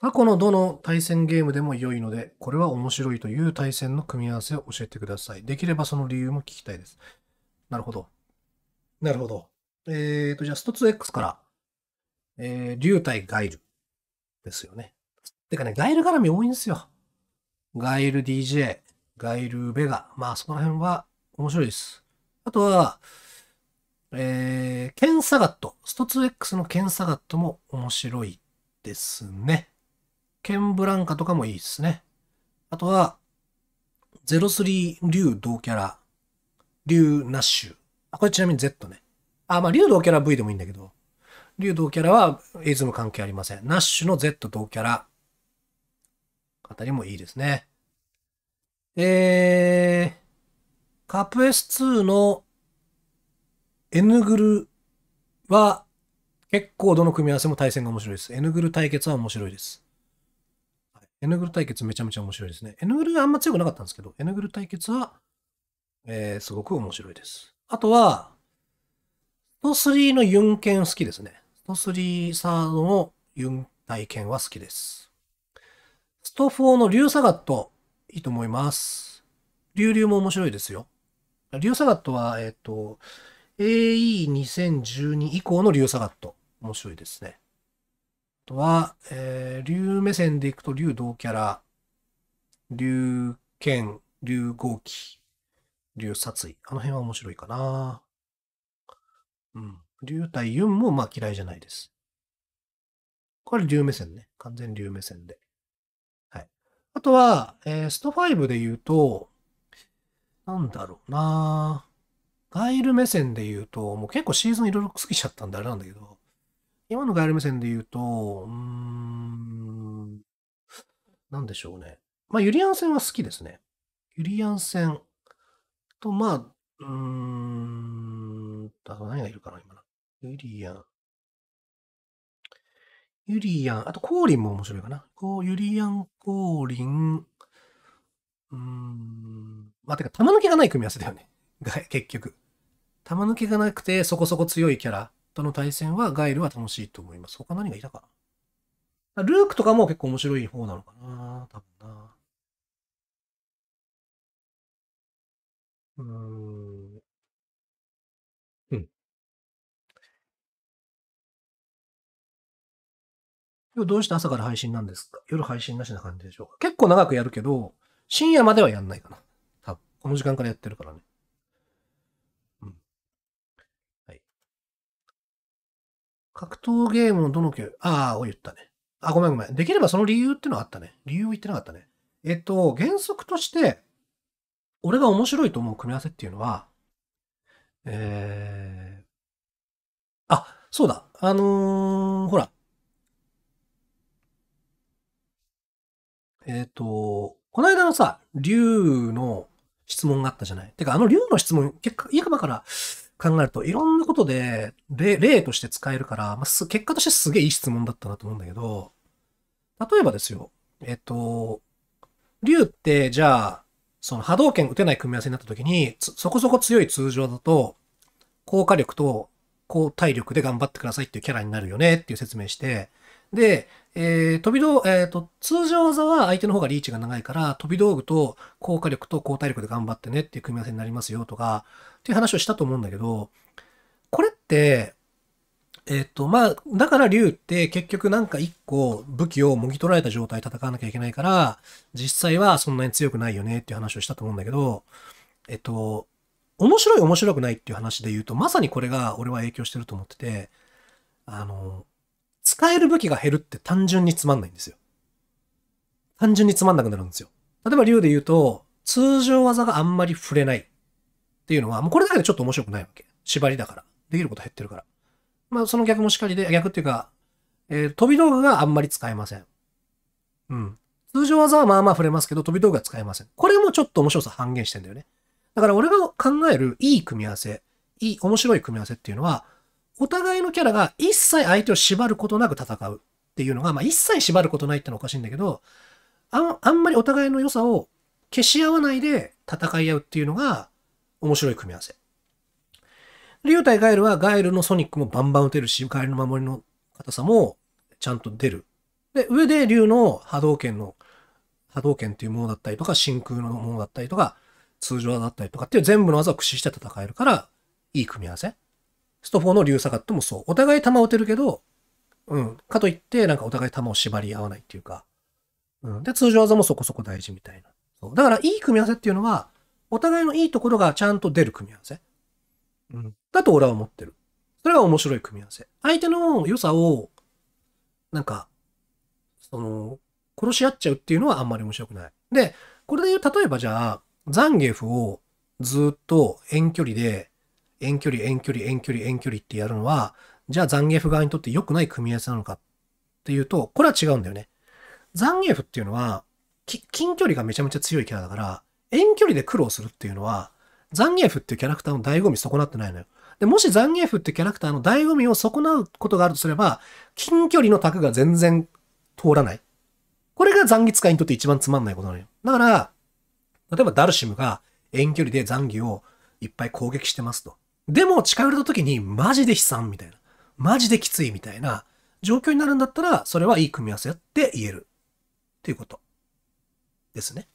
過去のどの対戦ゲームでも良いので、これは面白いという対戦の組み合わせを教えてください。できればその理由も聞きたいです。なるほど。なるほど。えー、と、じゃあ、スト 2X から、えー、竜対ガイルですよね。てかね、ガイル絡み多いんですよ。ガイル DJ、ガイルベガ。まあ、その辺は面白いです。あとは、えー、ケンサガット。スト 2X のケンサガットも面白いですね。ケンブランカとかもいいですね。あとは、03竜同キャラ、竜ナッシュ。あ、これちなみに Z ね。あ、まあ竜同キャラ V でもいいんだけど、竜同キャラはエズム関係ありません。ナッシュの Z 同キャラ、あたりもいいですね。えー、カププ S2 の N グルは結構どの組み合わせも対戦が面白いです。N グル対決は面白いです。エヌグル対決めちゃめちゃ面白いですね。エヌグルあんま強くなかったんですけど、エヌグル対決は、えー、すごく面白いです。あとは、スト3のユンケン好きですね。スト3サードのユン体剣は好きです。スト4のウサガット、いいと思います。ュウも面白いですよ。ウサガットは、えっ、ー、と、AE2012 以降のウサガット、面白いですね。とは、えー、竜目線でいくと竜同キャラ、竜剣、竜合気、竜殺意。あの辺は面白いかな。うん。竜対ユンもまあ嫌いじゃないです。これ竜目線ね。完全竜目線で。はい。あとは、えー、スト5で言うと、なんだろうなガイル目線で言うと、もう結構シーズンいろいろ過ぎちゃったんであれなんだけど、今のイル目線で言うと、うーん、なんでしょうね。まあ、ユリアン戦は好きですね。ユリアン戦と、まあ、うーん、あと何がいるかな、今な。ユリアン。ユリアン、あとコーリンも面白いかな。こう、ユリアン、コーリン、うーん、まあ、てか、玉抜けがない組み合わせだよね。結局。玉抜けがなくて、そこそこ強いキャラ。との対戦はガイルは楽しいと思います。他何がいたかなルークとかも結構面白い方なのかな多分な。うーん。うん。今日どうして朝から配信なんですか夜配信なしな感じでしょうか結構長くやるけど、深夜まではやんないかな。多分。この時間からやってるからね。格闘ゲームのどの級ああ、を言ったね。あ、ごめんごめん。できればその理由ってのはあったね。理由を言ってなかったね。えっと、原則として、俺が面白いと思う組み合わせっていうのは、えー、あ、そうだ。あのー、ほら。えっ、ー、と、この間のさ、竜の質問があったじゃない。てか、あの竜の質問、結果、今から、考えると、いろんなことで例例として使えるから、まあ、す結果としてすげえいい質問だったなと思うんだけど、例えばですよ、えっと、竜ってじゃあ、その波動拳打てない組み合わせになった時に、そこそこ強い通常だと、効果力と高体力で頑張ってくださいっていうキャラになるよねっていう説明して、で、えー、飛び道、えっ、ー、と、通常技は相手の方がリーチが長いから、飛び道具と効果力と高体力で頑張ってねっていう組み合わせになりますよとか、っていう話をしたと思うんだけど、これって、えっ、ー、と、まあ、だから竜って結局なんか一個武器をもぎ取られた状態戦わなきゃいけないから、実際はそんなに強くないよねっていう話をしたと思うんだけど、えっ、と、面白い面白くないっていう話で言うと、まさにこれが俺は影響してると思ってて、あの、使える武器が減るって単純につまんないんですよ。単純につまんなくなるんですよ。例えば竜で言うと、通常技があんまり触れないっていうのは、もうこれだけでちょっと面白くないわけ。縛りだから。できること減ってるから。まあその逆もしかりで、逆っていうか、えー、飛び道具があんまり使えません。うん。通常技はまあまあ触れますけど、飛び道具は使えません。これもちょっと面白さ半減してんだよね。だから俺が考えるいい組み合わせ、いい面白い組み合わせっていうのは、お互いのキャラが一切相手を縛ることなく戦うっていうのが、まあ一切縛ることないってのはおかしいんだけど、ああんまりお互いの良さを消し合わないで戦い合うっていうのが面白い組み合わせ。リュウ対ガエルはガエルのソニックもバンバン打てるし、ガエルの守りの硬さもちゃんと出る。で、上で竜の波動拳の、波動拳っていうものだったりとか、真空のものだったりとか、通常だったりとかっていう全部の技を駆使して戦えるから、いい組み合わせ。スト4の竜下がってもそう。お互い弾を打てるけど、うん。かといって、なんかお互い弾を縛り合わないっていうか。うん。で、通常技もそこそこ大事みたいな。そう。だから、いい組み合わせっていうのは、お互いのいいところがちゃんと出る組み合わせ。うん。だと俺は思ってる。それが面白い組み合わせ。相手の良さを、なんか、その、殺し合っちゃうっていうのはあんまり面白くない。で、これで言う、例えばじゃあ、ザンゲフをずっと遠距離で遠距離、遠距離、遠距離、遠距離ってやるのは、じゃあザンギエフ側にとって良くない組み合わせなのかっていうと、これは違うんだよね。ザンギエフっていうのは、近距離がめちゃめちゃ強いキャラだから、遠距離で苦労するっていうのは、ザンギエフっていうキャラクターの醍醐味損なってないのよ。で、もしザンギエフってキャラクターの醍醐味を損なうことがあるとすれば、近距離の卓が全然通らない。これがザンギ使いにとって一番つまんないことなのよ。だから、例えばダルシムが遠距離でザンギをいっぱい攻撃してますと。でも近寄れた時にマジで悲惨みたいな、マジできついみたいな状況になるんだったら、それはいい組み合わせやって言える。っていうこと。ですね。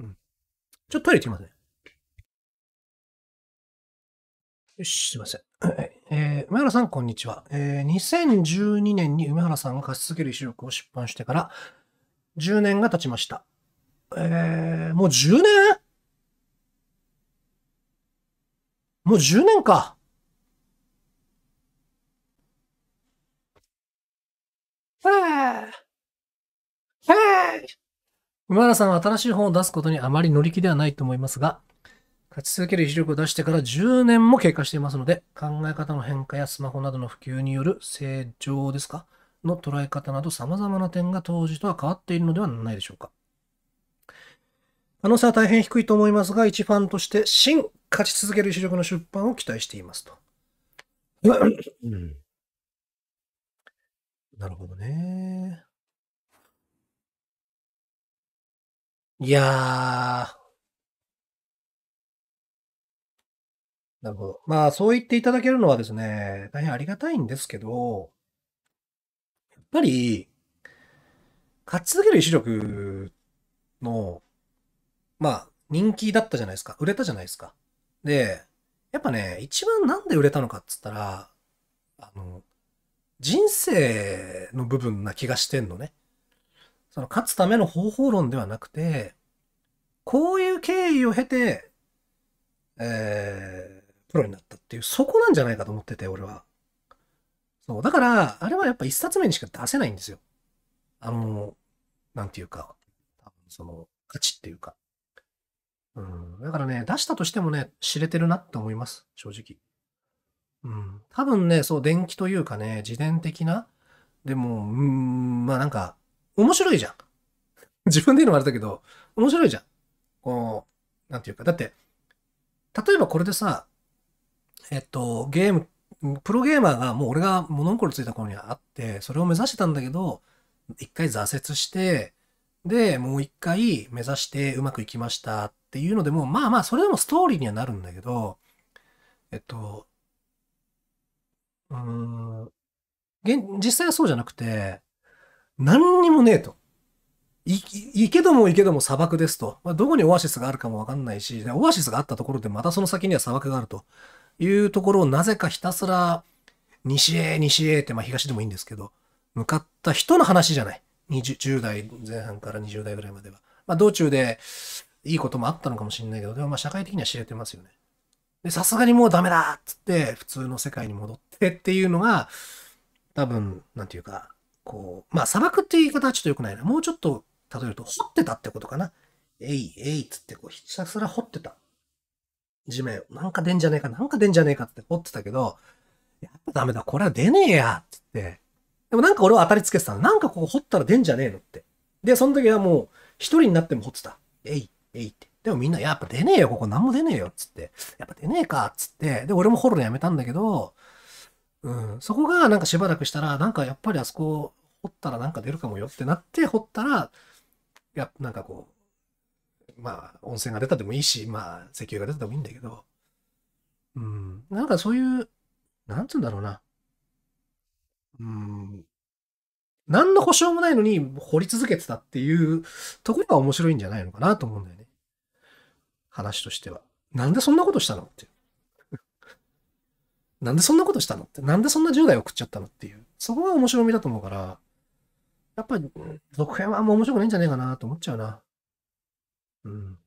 うん。ちょっとトイレ行ってきますね。よし、すいません。えー、梅原さん、こんにちは。えー、2012年に梅原さんが貸し続ける意力を出版してから10年が経ちました。えー、もう10年もう10年か。はぁ。はぁ。今田さんは新しい本を出すことにあまり乗り気ではないと思いますが、勝ち続ける意志力を出してから10年も経過していますので、考え方の変化やスマホなどの普及による成長ですかの捉え方など様々な点が当時とは変わっているのではないでしょうか。可能性は大変低いと思いますが、一ファンとして、新勝ち続ける主力の出版を期待していますと。うん、なるほどね。いやー。なるほど。まあ、そう言っていただけるのはですね、大変ありがたいんですけど、やっぱり、勝ち続ける意志力の、まあ、人気だったじゃないですか。売れたじゃないですか。で、やっぱね、一番なんで売れたのかっつったら、あの、人生の部分な気がしてんのね。その勝つための方法論ではなくて、こういう経緯を経て、えー、プロになったっていう、そこなんじゃないかと思ってて、俺は。そう。だから、あれはやっぱ一冊目にしか出せないんですよ。あの、なんていうか、多分その、価値っていうか。。だからね、出したとしてもね、知れてるなって思います。正直。うん。多分ね、そう、電気というかね、自伝的な。でも、うん、まあなんか、面白いじゃん。自分で言うのもあれだけど、面白いじゃん。こう、なんていうか。だって、例えばこれでさ、えっと、ゲーム、プロゲーマーがもう俺が物心ついた頃にあって、それを目指してたんだけど、一回挫折して、で、もう一回目指してうまくいきましたっていうのでも、まあまあ、それでもストーリーにはなるんだけど、えっと、うーん、実際はそうじゃなくて、何にもねえと。行けども行けども砂漠ですと。まあ、どこにオアシスがあるかもわかんないし、オアシスがあったところでまたその先には砂漠があるというところをなぜかひたすら西へ西へって、まあ東でもいいんですけど、向かった人の話じゃない。20代前半から20代ぐらいまでは。まあ道中で、いいこともあったのかもしれないけど、でもまあ社会的には知れてますよね。で、さすがにもうダメだっつって、普通の世界に戻ってっていうのが、多分、なんていうか、こう、まあ、砂漠って言い方はちょっと良くないな。もうちょっと、例えると、掘ってたってことかな。えい、えいっつって、こう、ひたすら掘ってた。地面、なんか出んじゃねえか、なんか出んじゃねえかって掘ってたけど、やっぱダメだ、これは出ねえや、つって。でもなんか俺は当たりつけてたなんかここ掘ったら出んじゃねえのって。で、その時はもう、一人になっても掘ってた。えい、えいって。でもみんな、やっぱ出ねえよ、ここ何も出ねえよ、つって。やっぱ出ねえか、つって。で、俺も掘るのやめたんだけど、うん、そこがなんかしばらくしたら、なんかやっぱりあそこ掘ったらなんか出るかもよってなって、掘ったら、や、なんかこう、まあ、温泉が出たでもいいし、まあ、石油が出たでもいいんだけど、うん、なんかそういう、なんつうんだろうな。うん、何の保証もないのに掘り続けてたっていうところが面白いんじゃないのかなと思うんだよね。話としては。なんでそんなことしたのって。なんでそんなことしたのって。なんでそんな10代送っちゃったのっていう。そこが面白みだと思うから、やっぱり、続編はあんま面白くないんじゃねえかなと思っちゃうな。うん。